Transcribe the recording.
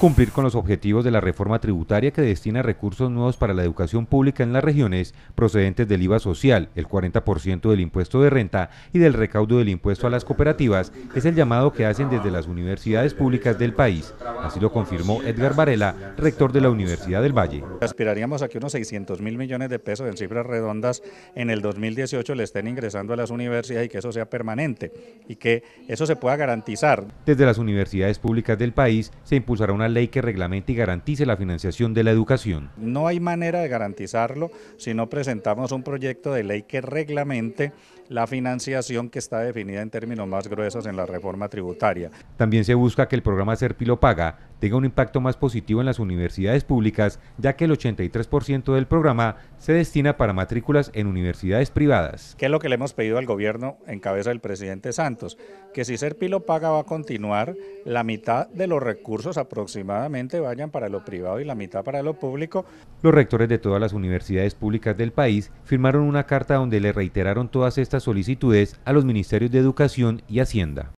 Cumplir con los objetivos de la reforma tributaria que destina recursos nuevos para la educación pública en las regiones procedentes del IVA social, el 40% del impuesto de renta y del recaudo del impuesto a las cooperativas es el llamado que hacen desde las universidades públicas del país. Así lo confirmó Edgar Varela, rector de la Universidad del Valle. Aspiraríamos a que unos 600 mil millones de pesos en cifras redondas en el 2018 le estén ingresando a las universidades y que eso sea permanente y que eso se pueda garantizar. Desde las universidades públicas del país se impulsará una ley que reglamente y garantice la financiación de la educación. No hay manera de garantizarlo si no presentamos un proyecto de ley que reglamente la financiación que está definida en términos más gruesos en la reforma tributaria. También se busca que el programa Serpilo Paga tenga un impacto más positivo en las universidades públicas, ya que el 83% del programa se destina para matrículas en universidades privadas. ¿Qué es lo que le hemos pedido al gobierno en cabeza del presidente Santos? Que si Serpilo Paga va a continuar, la mitad de los recursos aproximadamente vayan para lo privado y la mitad para lo público. Los rectores de todas las universidades públicas del país firmaron una carta donde le reiteraron todas estas solicitudes a los Ministerios de Educación y Hacienda.